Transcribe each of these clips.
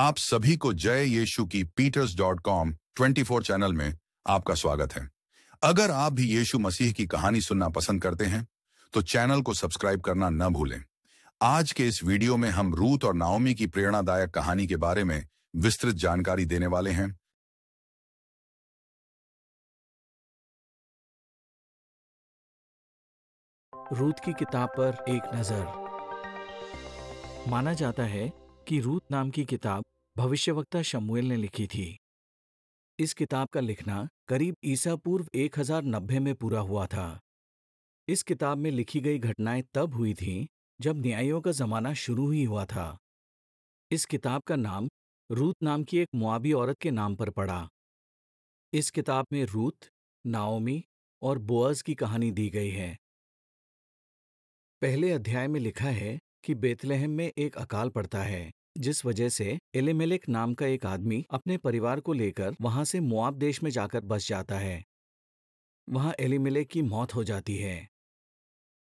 आप सभी को जय यीशु की Peters dot com twenty channel में आपका स्वागत है अगर आप भी यीशु मसीह की कहानी सुनना पसंद करते हैं तो चैनल को सब्सक्राइब करना न भूलें आज के इस वीडियो में हम रूत और नाओमी की प्रेरणादायक कहानी के बारे में विस्तृत जानकारी देने वाले हैं रूत की किताब पर एक नजर माना जाता है की रूत नाम की किताब भविष्यवक्ता शमुएल ने लिखी थी इस किताब का लिखना करीब ईसा पूर्व एक में पूरा हुआ था इस किताब में लिखी गई घटनाएं तब हुई थीं जब न्यायों का जमाना शुरू ही हुआ था इस किताब का नाम रूत नाम की एक मुआबी औरत के नाम पर पड़ा इस किताब में रूत नाओमी और बोअज की कहानी दी गई है पहले अध्याय में लिखा है कि बेतलहम में एक अकाल पड़ता है जिस वजह से एलेमेलेक नाम का एक आदमी अपने परिवार को लेकर वहां से मुआब देश में जाकर बस जाता है वहां एलिमेलेक की मौत हो जाती है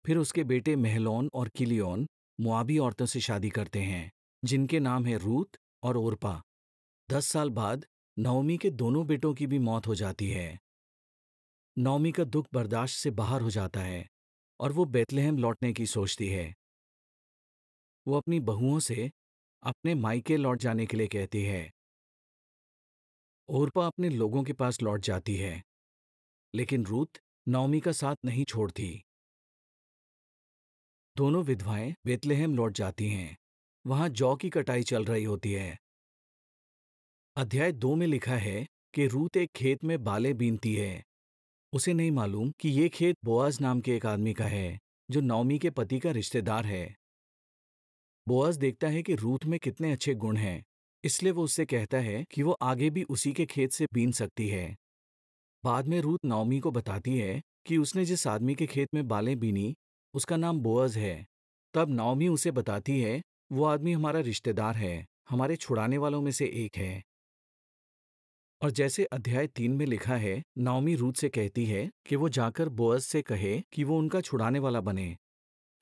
फिर उसके बेटे महलोन और किलियोन मुआबी औरतों से शादी करते हैं जिनके नाम है रूत और ओरपा दस साल बाद नवमी के दोनों बेटों की भी मौत हो जाती है नवमी का दुख बर्दाश्त से बाहर हो जाता है और वो बेतलहम लौटने की सोचती है वो अपनी बहुओं से अपने मायके लौट जाने के लिए कहती है ओरपा अपने लोगों के पास लौट जाती है लेकिन रूत नौमी का साथ नहीं छोड़ती दोनों विधवाएं बेतलेहम लौट जाती हैं वहां जौ की कटाई चल रही होती है अध्याय दो में लिखा है कि रूत एक खेत में बाले बीनती है उसे नहीं मालूम कि ये खेत बोआज नाम के एक आदमी का है जो नौमी के पति का रिश्तेदार है बोअस देखता है कि रूथ में कितने अच्छे गुण हैं इसलिए वो उससे कहता है कि वो आगे भी उसी के खेत से बीन सकती है बाद में रूथ नौमी को बताती है कि उसने जिस आदमी के खेत में बालें बीनी उसका नाम बोअज है तब नौमी उसे बताती है वो आदमी हमारा रिश्तेदार है हमारे छुड़ाने वालों में से एक है और जैसे अध्याय तीन में लिखा है नाओमी रूथ से कहती है कि वो जाकर बोअज से कहे कि वो उनका छुड़ाने वाला बने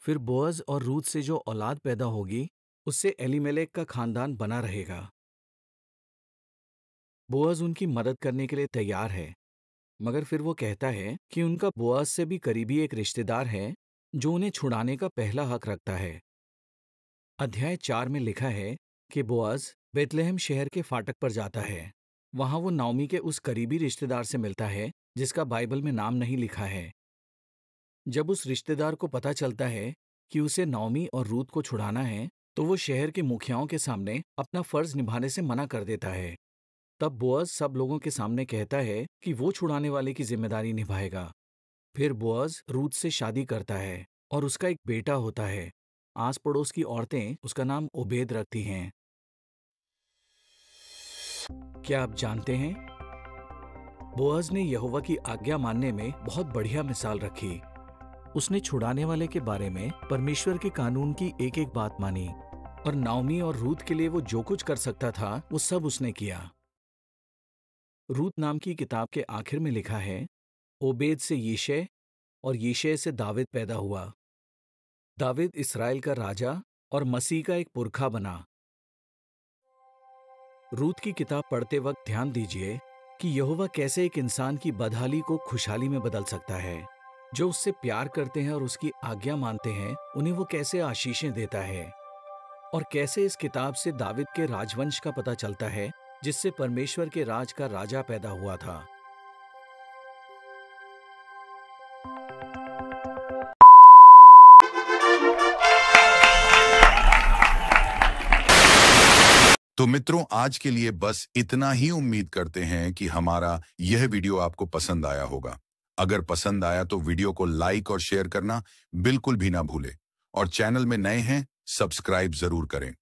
फिर बोअज़ और रूद से जो औलाद पैदा होगी उससे एलीमेलेक का खानदान बना रहेगा। बोअज़ उनकी मदद करने के लिए तैयार है मगर फिर वो कहता है कि उनका बोअज से भी करीबी एक रिश्तेदार है जो उन्हें छुड़ाने का पहला हक रखता है अध्याय चार में लिखा है कि बोअज़ बेतलहम शहर के फाटक पर जाता है वहां वो नाओमी के उस करीबी रिश्तेदार से मिलता है जिसका बाइबल में नाम नहीं लिखा है जब उस रिश्तेदार को पता चलता है कि उसे नौमी और रूत को छुड़ाना है तो वो शहर के मुखियाओं के सामने अपना फर्ज निभाने से मना कर देता है तब बोअज सब लोगों के सामने कहता है कि वो छुड़ाने वाले की जिम्मेदारी निभाएगा फिर बोअज रूत से शादी करता है और उसका एक बेटा होता है आस पड़ोस की औरतें उसका नाम उबेद रखती हैं क्या आप जानते हैं बोअज ने यहोवा की आज्ञा मानने में बहुत बढ़िया मिसाल रखी उसने छुड़ाने वाले के बारे में परमेश्वर के कानून की एक एक बात मानी और नाओमी और रूत के लिए वो जो कुछ कर सकता था वो सब उसने किया रूत नाम की किताब के आखिर में लिखा है ओबेद से यीशे और यीशे से दाविद पैदा हुआ दाविद इसराइल का राजा और मसीह का एक पुरखा बना रूत की किताब पढ़ते वक्त ध्यान दीजिए कि यहोवा कैसे एक इंसान की बदहाली को खुशहाली में बदल सकता है जो उससे प्यार करते हैं और उसकी आज्ञा मानते हैं उन्हें वो कैसे आशीषें देता है और कैसे इस किताब से दाविद के राजवंश का पता चलता है जिससे परमेश्वर के राज का राजा पैदा हुआ था तो मित्रों आज के लिए बस इतना ही उम्मीद करते हैं कि हमारा यह वीडियो आपको पसंद आया होगा अगर पसंद आया तो वीडियो को लाइक और शेयर करना बिल्कुल भी ना भूले और चैनल में नए हैं सब्सक्राइब जरूर करें